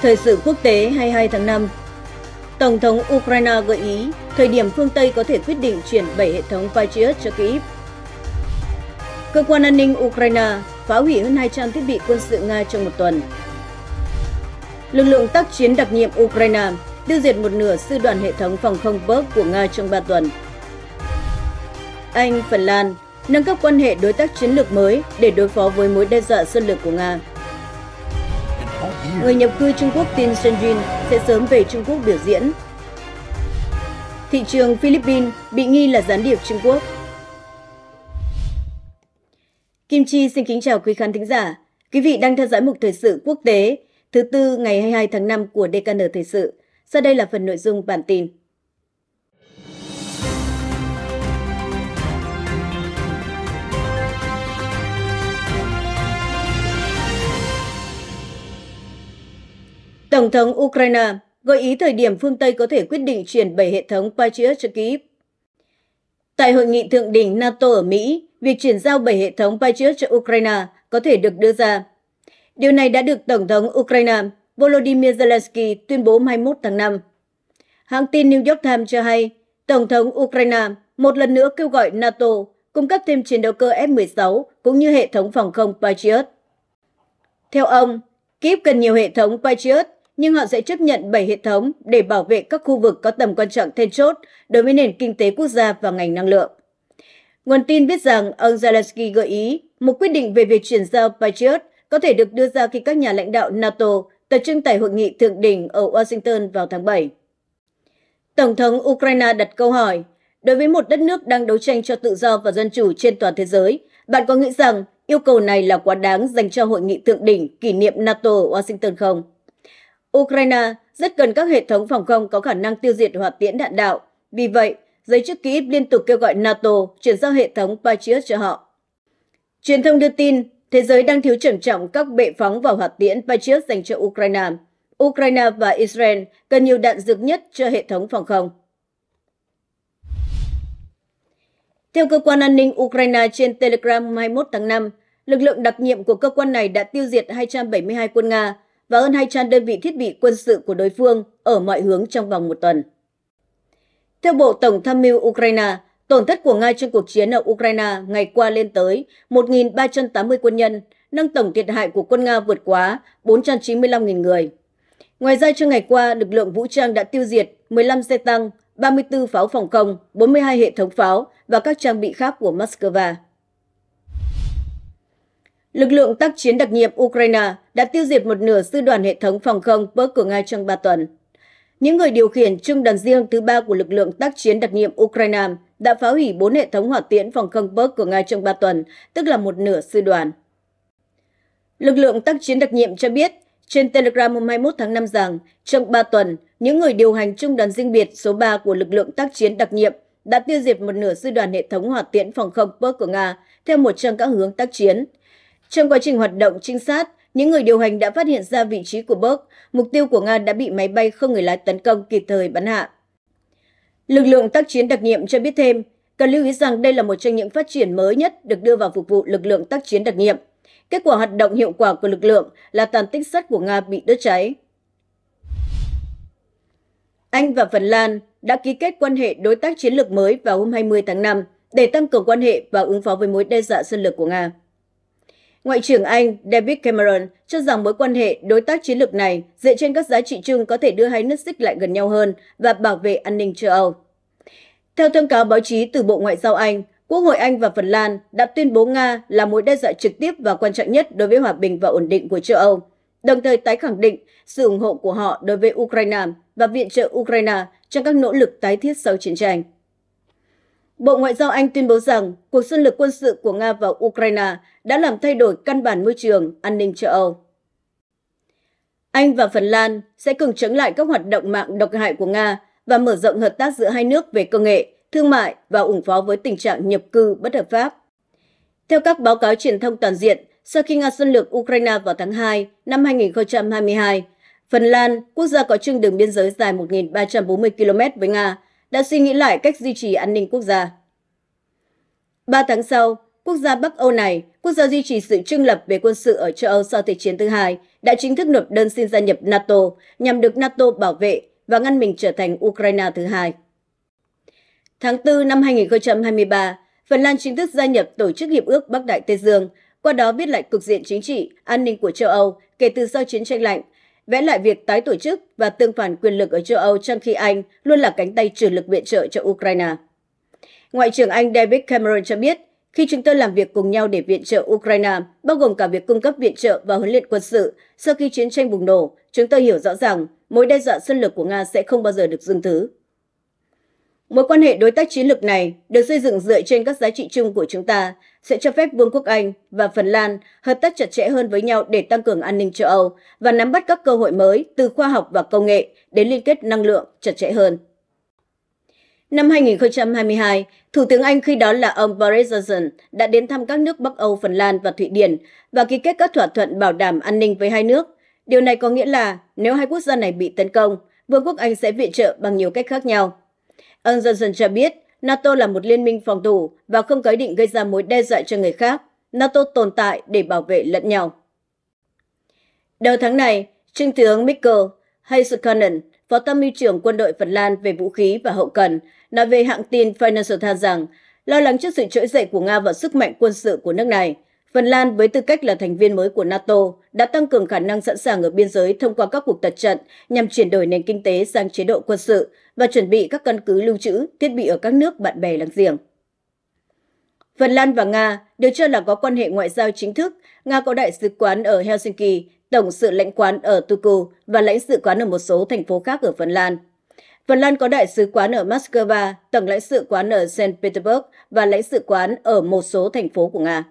Thời sự quốc tế 22 tháng 5 Tổng thống Ukraine gợi ý thời điểm phương Tây có thể quyết định chuyển 7 hệ thống Patriot cho Kyiv. Cơ quan an ninh Ukraine phá hủy hơn 200 thiết bị quân sự Nga trong một tuần. Lực lượng tác chiến đặc nhiệm Ukraine tiêu diệt một nửa sư đoàn hệ thống phòng không Berg của Nga trong 3 tuần. Anh, Phần Lan nâng cấp quan hệ đối tác chiến lược mới để đối phó với mối đe dọa xâm lược của Nga. Người nhập cư Trung Quốc Tin Shenjin sẽ sớm về Trung Quốc biểu diễn. Thị trường Philippines bị nghi là gián điệp Trung Quốc. Kim Chi xin kính chào quý khán thính giả. Quý vị đang theo dõi mục thời sự quốc tế thứ tư ngày 22 tháng 5 của DKN Thời sự. Sau đây là phần nội dung bản tin. Tổng thống Ukraine gợi ý thời điểm phương Tây có thể quyết định chuyển bảy hệ thống Patriot cho Kyiv. Tại hội nghị thượng đỉnh NATO ở Mỹ, việc chuyển giao bảy hệ thống Patriot cho Ukraine có thể được đưa ra. Điều này đã được Tổng thống Ukraine Volodymyr Zelensky tuyên bố 21 tháng 5. Hãng tin New York Times cho hay, Tổng thống Ukraine một lần nữa kêu gọi NATO cung cấp thêm chiến đấu cơ F-16 cũng như hệ thống phòng không Patriot. Theo ông, Kiev cần nhiều hệ thống Patriot nhưng họ sẽ chấp nhận 7 hệ thống để bảo vệ các khu vực có tầm quan trọng then chốt đối với nền kinh tế quốc gia và ngành năng lượng. Nguồn tin biết rằng ông Zelensky gợi ý một quyết định về việc chuyển giao Patriot có thể được đưa ra khi các nhà lãnh đạo NATO tập trung tại hội nghị thượng đỉnh ở Washington vào tháng 7. Tổng thống Ukraine đặt câu hỏi, đối với một đất nước đang đấu tranh cho tự do và dân chủ trên toàn thế giới, bạn có nghĩ rằng yêu cầu này là quá đáng dành cho hội nghị thượng đỉnh kỷ niệm NATO ở Washington không? Ukraine rất cần các hệ thống phòng không có khả năng tiêu diệt hoặc tiễn đạn đạo. Vì vậy, giới chức Kyiv liên tục kêu gọi NATO chuyển giao hệ thống Patriot cho họ. Truyền thông đưa tin, thế giới đang thiếu trầm trọng các bệ phóng và hoạt tiễn Patriot dành cho Ukraine. Ukraine và Israel cần nhiều đạn dược nhất cho hệ thống phòng không. Theo cơ quan an ninh Ukraine trên Telegram 21 tháng 5, lực lượng đặc nhiệm của cơ quan này đã tiêu diệt 272 quân Nga và hơn 200 đơn vị thiết bị quân sự của đối phương ở mọi hướng trong vòng một tuần. Theo Bộ Tổng tham mưu Ukraine, tổn thất của Nga trong cuộc chiến ở Ukraine ngày qua lên tới 1.380 quân nhân, nâng tổng thiệt hại của quân Nga vượt quá 495.000 người. Ngoài ra, trong ngày qua, lực lượng vũ trang đã tiêu diệt 15 xe tăng, 34 pháo phòng không, 42 hệ thống pháo và các trang bị khác của Moscow. Lực lượng tác chiến đặc nhiệm Ukraine đã tiêu diệt một nửa sư đoàn hệ thống phòng không bớt của Nga trong 3 tuần. Những người điều khiển trung đoàn riêng thứ ba của lực lượng tác chiến đặc nhiệm Ukraine đã phá hủy 4 hệ thống hỏa tiễn phòng không bớt của Nga trong 3 tuần, tức là một nửa sư đoàn. Lực lượng tác chiến đặc nhiệm cho biết trên Telegram hôm 21 tháng 5 rằng trong 3 tuần, những người điều hành trung đoàn riêng biệt số 3 của lực lượng tác chiến đặc nhiệm đã tiêu diệt một nửa sư đoàn hệ thống hỏa tiễn phòng không Perk của Nga theo một trong các hướng tác chiến – trong quá trình hoạt động trinh sát, những người điều hành đã phát hiện ra vị trí của Berg, mục tiêu của Nga đã bị máy bay không người lái tấn công kịp thời bắn hạ. Lực lượng tác chiến đặc nhiệm cho biết thêm, cần lưu ý rằng đây là một trong những phát triển mới nhất được đưa vào phục vụ lực lượng tác chiến đặc nhiệm. Kết quả hoạt động hiệu quả của lực lượng là tàn tích sắt của Nga bị đốt cháy. Anh và Phần Lan đã ký kết quan hệ đối tác chiến lược mới vào hôm 20 tháng 5 để tăng cường quan hệ và ứng phó với mối đe dọa xâm lược của Nga. Ngoại trưởng Anh David Cameron cho rằng mối quan hệ đối tác chiến lược này dựa trên các giá trị chung có thể đưa hai nước xích lại gần nhau hơn và bảo vệ an ninh châu Âu. Theo thông cáo báo chí từ Bộ Ngoại giao Anh, Quốc hội Anh và Phần Lan đã tuyên bố Nga là mối đe dọa trực tiếp và quan trọng nhất đối với hòa bình và ổn định của châu Âu, đồng thời tái khẳng định sự ủng hộ của họ đối với Ukraine và viện trợ Ukraine trong các nỗ lực tái thiết sau chiến tranh. Bộ Ngoại giao Anh tuyên bố rằng cuộc xâm lược quân sự của Nga vào Ukraine đã làm thay đổi căn bản môi trường an ninh châu Âu. Anh và Phần Lan sẽ cùng chống lại các hoạt động mạng độc hại của Nga và mở rộng hợp tác giữa hai nước về công nghệ, thương mại và ủng phó với tình trạng nhập cư bất hợp pháp. Theo các báo cáo truyền thông toàn diện, sau khi Nga xâm lược Ukraine vào tháng 2 năm 2022, Phần Lan, quốc gia có chung đường biên giới dài 1.340 km với Nga, đã suy nghĩ lại cách duy trì an ninh quốc gia. Ba tháng sau, quốc gia Bắc Âu này, quốc gia duy trì sự trưng lập về quân sự ở châu Âu sau Thế chiến thứ hai, đã chính thức nộp đơn xin gia nhập NATO nhằm được NATO bảo vệ và ngăn mình trở thành Ukraine thứ hai. Tháng 4 năm 2023, Phần Lan chính thức gia nhập Tổ chức Hiệp ước Bắc Đại Tây Dương, qua đó viết lại cục diện chính trị, an ninh của châu Âu kể từ sau chiến tranh lạnh vẽ lại việc tái tổ chức và tương phản quyền lực ở châu Âu trong khi Anh luôn là cánh tay chủ lực viện trợ cho Ukraine. Ngoại trưởng Anh David Cameron cho biết, khi chúng tôi làm việc cùng nhau để viện trợ Ukraine, bao gồm cả việc cung cấp viện trợ và huấn luyện quân sự, sau khi chiến tranh bùng nổ, chúng tôi hiểu rõ rằng mối đe dọa xâm lược của Nga sẽ không bao giờ được dừng thứ. Mối quan hệ đối tác chiến lược này được xây dựng dựa trên các giá trị chung của chúng ta, sẽ cho phép Vương quốc Anh và Phần Lan hợp tác chặt chẽ hơn với nhau để tăng cường an ninh châu Âu và nắm bắt các cơ hội mới từ khoa học và công nghệ đến liên kết năng lượng chặt chẽ hơn. Năm 2022, Thủ tướng Anh khi đó là ông Boris Johnson đã đến thăm các nước Bắc Âu, Phần Lan và Thụy Điển và ký kết các thỏa thuận bảo đảm an ninh với hai nước. Điều này có nghĩa là nếu hai quốc gia này bị tấn công, Vương quốc Anh sẽ viện trợ bằng nhiều cách khác nhau. Ông Johnson cho biết NATO là một liên minh phòng thủ và không có ý định gây ra mối đe dọa cho người khác. NATO tồn tại để bảo vệ lẫn nhau. Đầu tháng này, Trung tướng Mikko Heiskanen, Phó Tham mưu trưởng quân đội Phần Lan về vũ khí và hậu cần, nói về hãng tin Financial Times rằng lo lắng trước sự trỗi dậy của Nga và sức mạnh quân sự của nước này, Phần Lan với tư cách là thành viên mới của NATO đã tăng cường khả năng sẵn sàng ở biên giới thông qua các cuộc tập trận nhằm chuyển đổi nền kinh tế sang chế độ quân sự và chuẩn bị các căn cứ lưu trữ, thiết bị ở các nước bạn bè láng giềng. Phần Lan và Nga đều cho là có quan hệ ngoại giao chính thức. Nga có đại sứ quán ở Helsinki, tổng sự lãnh quán ở Turku và lãnh sự quán ở một số thành phố khác ở Phần Lan. Phần Lan có đại sứ quán ở Moscow, tổng lãnh sự quán ở Saint Petersburg và lãnh sự quán ở một số thành phố của Nga.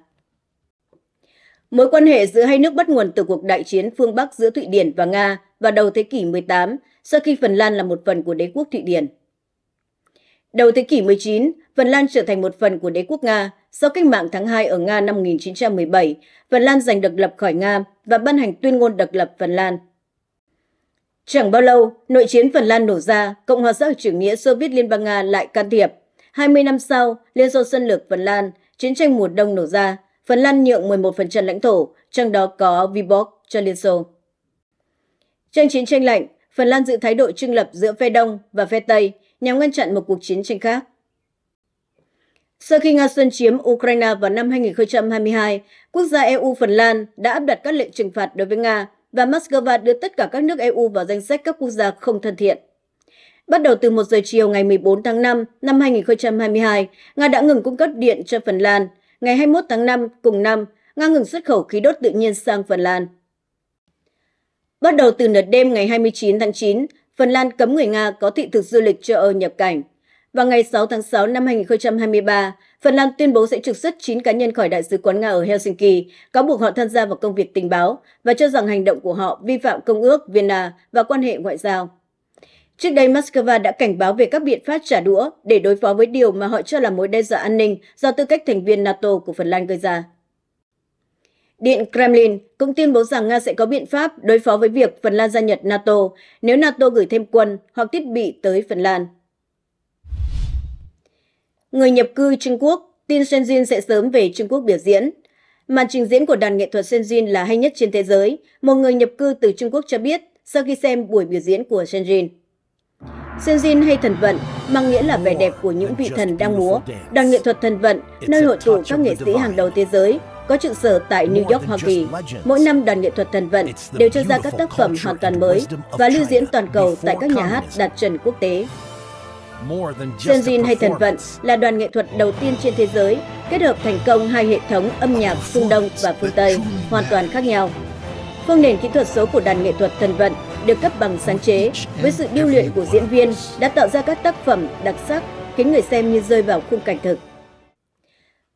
Mối quan hệ giữa hai nước bắt nguồn từ cuộc đại chiến phương Bắc giữa Thụy Điển và Nga vào đầu thế kỷ 18, sau khi Phần Lan là một phần của đế quốc Thụy Điển. Đầu thế kỷ 19, Phần Lan trở thành một phần của đế quốc Nga. Sau cách mạng tháng 2 ở Nga năm 1917, Phần Lan giành độc lập khỏi Nga và ban hành tuyên ngôn độc lập Phần Lan. Chẳng bao lâu, nội chiến Phần Lan nổ ra, Cộng hòa xã hội chủ nghĩa Xô Viết Liên bang Nga lại can thiệp. 20 năm sau, Liên Xô xâm lược Phần Lan, chiến tranh mùa đông nổ ra, Phần Lan nhượng 11% lãnh thổ, trong đó có Viborg cho Liên Xô. Tranh chiến tranh lạnh, Phần Lan giữ thái độ trưng lập giữa phe Đông và phe Tây nhằm ngăn chặn một cuộc chiến tranh khác. Sau khi Nga xâm chiếm Ukraine vào năm 2022, quốc gia EU Phần Lan đã áp đặt các lệnh trừng phạt đối với Nga và Moscow đưa tất cả các nước EU vào danh sách các quốc gia không thân thiện. Bắt đầu từ 1 giờ chiều ngày 14 tháng 5 năm 2022, Nga đã ngừng cung cấp điện cho Phần Lan – ngày 21 tháng 5 cùng năm, Nga ngừng xuất khẩu khí đốt tự nhiên sang Phần Lan. Bắt đầu từ nửa đêm ngày 29 tháng 9, Phần Lan cấm người Nga có thị thực du lịch cho ở nhập cảnh. Vào ngày 6 tháng 6 năm 2023, Phần Lan tuyên bố sẽ trục xuất 9 cá nhân khỏi Đại sứ quán Nga ở Helsinki, cáo buộc họ tham gia vào công việc tình báo và cho rằng hành động của họ vi phạm Công ước Vienna và quan hệ ngoại giao. Trước đây, Moscow đã cảnh báo về các biện pháp trả đũa để đối phó với điều mà họ cho là mối đe dọa an ninh do tư cách thành viên NATO của Phần Lan gây ra. Điện Kremlin cũng tuyên bố rằng Nga sẽ có biện pháp đối phó với việc Phần Lan gia nhập NATO nếu NATO gửi thêm quân hoặc thiết bị tới Phần Lan. Người nhập cư Trung Quốc tin Shenzhen sẽ sớm về Trung Quốc biểu diễn. Màn trình diễn của đoàn nghệ thuật Shenzhen là hay nhất trên thế giới, một người nhập cư từ Trung Quốc cho biết sau khi xem buổi biểu diễn của Shenzhen. Senjin hay thần vận mang nghĩa là vẻ đẹp của những vị thần đang múa. Đoàn nghệ thuật thần vận, nơi hội tụ các nghệ sĩ hàng đầu thế giới, có trụ sở tại New York, Hoa Kỳ. Mỗi năm, đoàn nghệ thuật thần vận đều cho ra các tác phẩm hoàn toàn mới và lưu diễn toàn cầu tại các nhà hát đạt chuẩn quốc tế. Senjin hay thần vận là đoàn nghệ thuật đầu tiên trên thế giới kết hợp thành công hai hệ thống âm nhạc phương Đông và phương Tây hoàn toàn khác nhau. Phương nền kỹ thuật số của đoàn nghệ thuật thần vận được cấp bằng sáng chế với sự điêu luyện của diễn viên đã tạo ra các tác phẩm đặc sắc khiến người xem như rơi vào khung cảnh thực.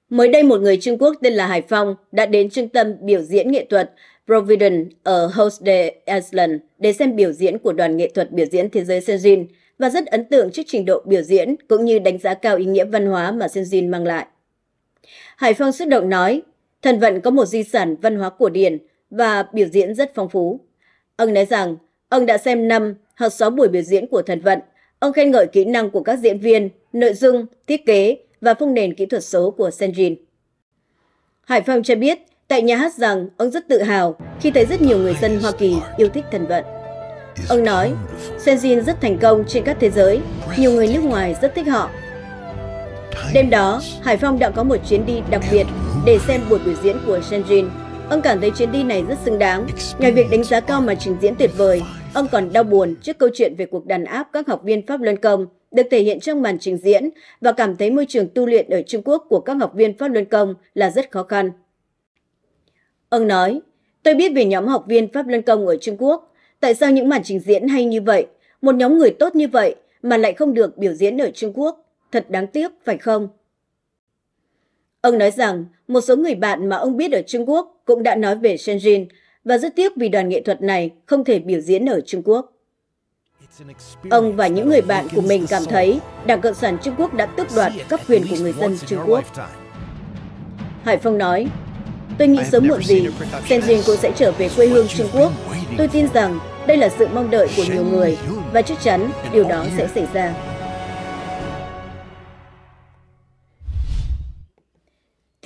Mới đây một người Trung Quốc tên là Hải Phong đã đến trung tâm biểu diễn nghệ thuật Providence ở Hosde Island để xem biểu diễn của đoàn nghệ thuật biểu diễn thế giới Senjin và rất ấn tượng trước trình độ biểu diễn cũng như đánh giá cao ý nghĩa văn hóa mà Senjin mang lại. Hải Phong xúc động nói, thần vận có một di sản văn hóa cổ điển và biểu diễn rất phong phú. Ông nói rằng Ông đã xem năm hoặc 6 buổi biểu diễn của Thần Vận. Ông khen ngợi kỹ năng của các diễn viên, nội dung, thiết kế và phong nền kỹ thuật số của Senjin. Hải Phong cho biết tại nhà hát rằng ông rất tự hào khi thấy rất nhiều người dân Hoa Kỳ yêu thích Thần Vận. Ông nói, Senjin rất thành công trên các thế giới, nhiều người nước ngoài rất thích họ. Đêm đó, Hải Phong đã có một chuyến đi đặc biệt để xem buổi biểu diễn của Senjin Ông cảm thấy chuyến đi này rất xứng đáng. Ngoài việc đánh giá cao màn trình diễn tuyệt vời, ông còn đau buồn trước câu chuyện về cuộc đàn áp các học viên Pháp Luân Công được thể hiện trong màn trình diễn và cảm thấy môi trường tu luyện ở Trung Quốc của các học viên Pháp Luân Công là rất khó khăn. Ông nói, tôi biết về nhóm học viên Pháp Luân Công ở Trung Quốc. Tại sao những màn trình diễn hay như vậy, một nhóm người tốt như vậy mà lại không được biểu diễn ở Trung Quốc? Thật đáng tiếc, phải không? Ông nói rằng một số người bạn mà ông biết ở Trung Quốc cũng đã nói về Shenzhen và rất tiếc vì đoàn nghệ thuật này không thể biểu diễn ở Trung Quốc. Ông và những người bạn của mình cảm thấy Đảng Cộng sản Trung Quốc đã tước đoạt các quyền của người dân Trung Quốc. Hải Phong nói, Tôi nghĩ sớm muộn gì, Shenzhen cũng sẽ trở về quê hương Trung Quốc. Tôi tin rằng đây là sự mong đợi của nhiều người và chắc chắn điều đó sẽ xảy ra.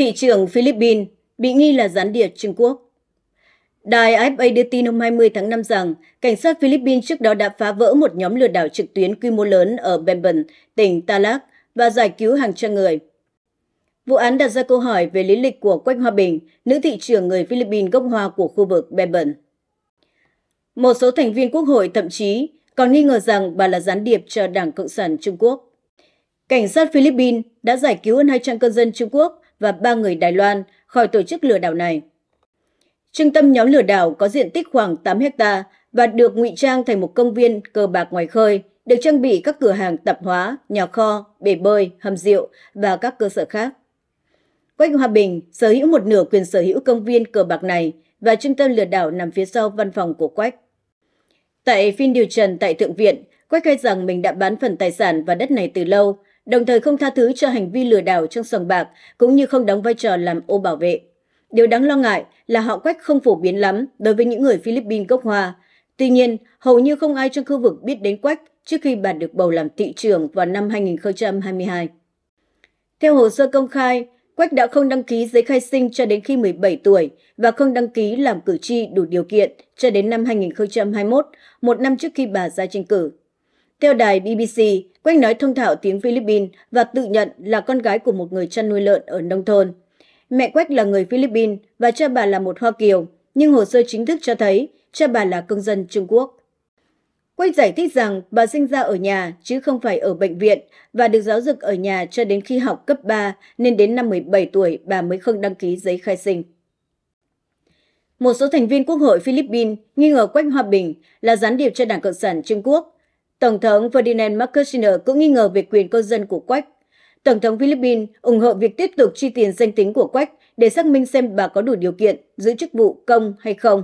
thị trưởng Philippines bị nghi là gián điệp Trung Quốc. Đài AFA đưa tin hôm 20 tháng 5 rằng cảnh sát Philippines trước đó đã phá vỡ một nhóm lừa đảo trực tuyến quy mô lớn ở Benben, tỉnh Tarlac và giải cứu hàng trăm người. Vụ án đặt ra câu hỏi về lý lịch của Quách Hoa Bình, nữ thị trưởng người Philippines gốc Hoa của khu vực Benben. Một số thành viên quốc hội thậm chí còn nghi ngờ rằng bà là gián điệp cho Đảng Cộng sản Trung Quốc. Cảnh sát Philippines đã giải cứu hơn 200 cư dân Trung Quốc và ba người Đài Loan khỏi tổ chức lừa đảo này. Trung tâm nhóm lừa đảo có diện tích khoảng 8 hecta và được ngụy trang thành một công viên cờ bạc ngoài khơi, được trang bị các cửa hàng tạp hóa, nhà kho, bể bơi, hầm rượu và các cơ sở khác. Quách Hòa Bình sở hữu một nửa quyền sở hữu công viên cờ bạc này và trung tâm lừa đảo nằm phía sau văn phòng của Quách. Tại phiên điều trần tại Thượng viện, Quách khai rằng mình đã bán phần tài sản và đất này từ lâu đồng thời không tha thứ cho hành vi lừa đảo trong sòng bạc cũng như không đóng vai trò làm ô bảo vệ. Điều đáng lo ngại là họ quách không phổ biến lắm đối với những người Philippines gốc Hoa. Tuy nhiên, hầu như không ai trong khu vực biết đến quách trước khi bà được bầu làm thị trưởng vào năm 2022. Theo hồ sơ công khai, Quách đã không đăng ký giấy khai sinh cho đến khi 17 tuổi và không đăng ký làm cử tri đủ điều kiện cho đến năm 2021, một năm trước khi bà ra tranh cử. Theo đài BBC, Quách nói thông thạo tiếng Philippines và tự nhận là con gái của một người chăn nuôi lợn ở nông thôn. Mẹ Quách là người Philippines và cha bà là một Hoa Kiều, nhưng hồ sơ chính thức cho thấy cha bà là công dân Trung Quốc. Quách giải thích rằng bà sinh ra ở nhà chứ không phải ở bệnh viện và được giáo dục ở nhà cho đến khi học cấp 3 nên đến năm 17 tuổi bà mới không đăng ký giấy khai sinh. Một số thành viên Quốc hội Philippines nghi ngờ Quách Hoa Bình là gián điệp cho Đảng Cộng sản Trung Quốc Tổng thống Ferdinand Marcosiner cũng nghi ngờ về quyền công dân của Quách. Tổng thống Philippines ủng hộ việc tiếp tục chi tiền danh tính của Quách để xác minh xem bà có đủ điều kiện giữ chức vụ công hay không.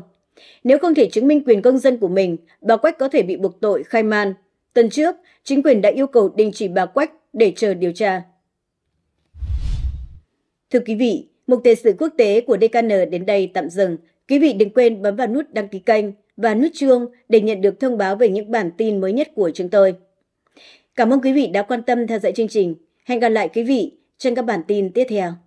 Nếu không thể chứng minh quyền công dân của mình, bà Quách có thể bị buộc tội khai man. Tuần trước, chính quyền đã yêu cầu đình chỉ bà Quách để chờ điều tra. Thưa quý vị, mục thời sự quốc tế của DKN đến đây tạm dừng. Quý vị đừng quên bấm vào nút đăng ký kênh và nút chuông để nhận được thông báo về những bản tin mới nhất của chúng tôi. Cảm ơn quý vị đã quan tâm theo dõi chương trình. Hẹn gặp lại quý vị trong các bản tin tiếp theo.